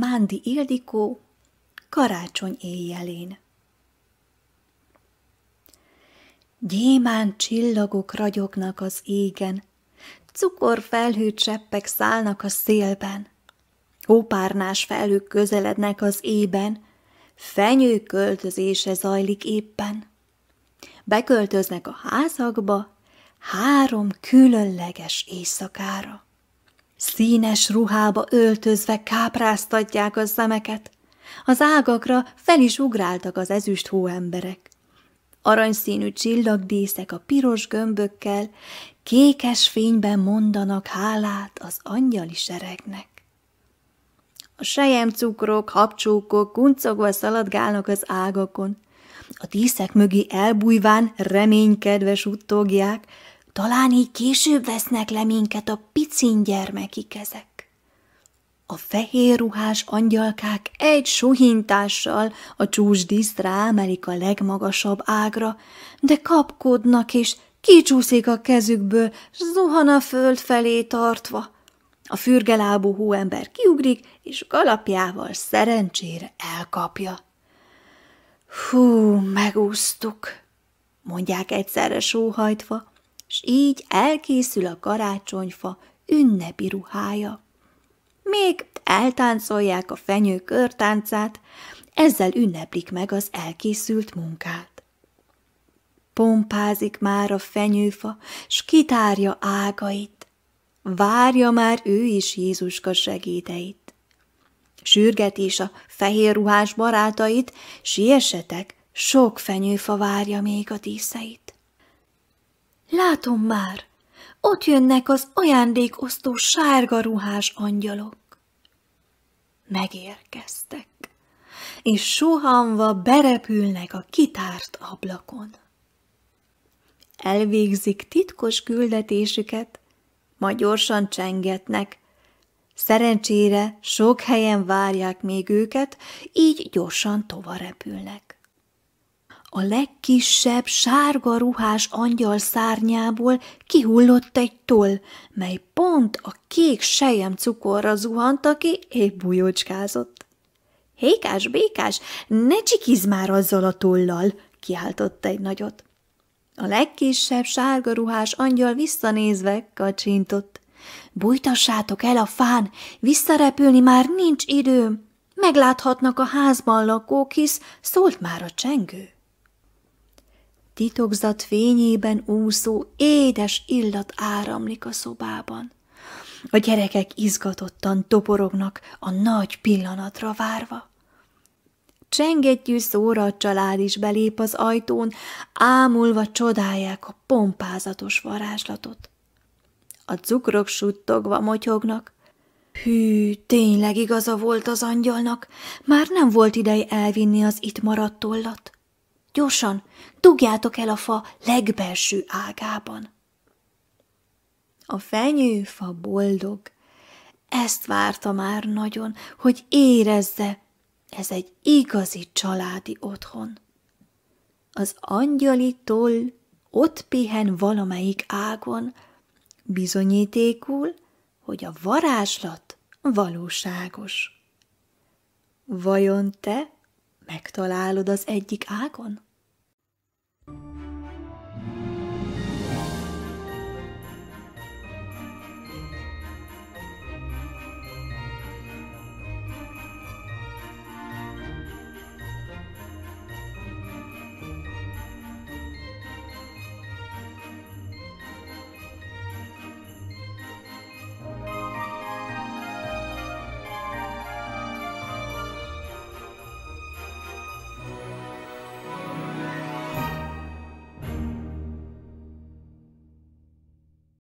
Mándi Ildikó karácsony éjjelén. Gyémán csillagok ragyognak az égen, cukor felhő cseppek szállnak a szélben, hópárnás felhők közelednek az ében, fenyő költözése zajlik éppen. Beköltöznek a házakba, három különleges éjszakára. Színes ruhába öltözve kápráztatják a szemeket, az ágakra fel is ugráltak az ezüst hóemberek. Aranyszínű csillagdíszek a piros gömbökkel, kékes fényben mondanak hálát az angyali seregnek. A sejemcukrok, habcsókok kuncogva szaladgálnak az ágakon. A díszek mögé elbújván reménykedve suttogják, talán így később vesznek le minket a picin gyermeki kezek. A fehér ruhás angyalkák egy suhintással a csúcsdíszt emelik a legmagasabb ágra, de kapkodnak és kicsúszik a kezükből, s zuhan a föld felé tartva. A fürgelábú hóember kiugrik, és galapjával szerencsére elkapja. Hú, megúsztuk, mondják egyszerre sóhajtva, s így elkészül a karácsonyfa ünnepi ruhája. Még eltáncolják a fenyő körtáncát, ezzel ünneplik meg az elkészült munkát. Pompázik már a fenyőfa, s kitárja ágait, várja már ő is Jézuska segédeit. Sürgetés a fehér ruhás barátait, siessetek, sok fenyőfa várja még a díszeit. Látom már, ott jönnek az ajándékosztó sárga ruhás angyalok. Megérkeztek, és suhanva berepülnek a kitárt ablakon. Elvégzik titkos küldetésüket, majd gyorsan csengetnek. Szerencsére sok helyen várják még őket, így gyorsan tovarepülnek a legkisebb sárga ruhás angyal szárnyából kihullott egy toll, mely pont a kék sejem cukorra zuhant, aki épp bujócskázott. Hékás, békás, ne csikizd már azzal a tollal, kiáltott egy nagyot. A legkisebb sárga ruhás angyal visszanézve kacsintott. Bújtassátok el a fán, visszarepülni már nincs időm. Megláthatnak a házban lakók, hisz szólt már a csengő. Titokzat fényében úszó, édes illat áramlik a szobában. A gyerekek izgatottan toporognak a nagy pillanatra várva. Csengettyű szóra a család is belép az ajtón, ámulva csodálják a pompázatos varázslatot. A cukrok suttogva motyognak. Hű, tényleg igaza volt az angyalnak, már nem volt ideje elvinni az itt maradt tollat. Gyorsan, dugjátok el a fa legbelső ágában. A fenyőfa boldog. Ezt várta már nagyon, hogy érezze, ez egy igazi családi otthon. Az angyali toll ott pihen valamelyik ágon, bizonyítékul, hogy a varázslat valóságos. Vajon te megtalálod az egyik ágon?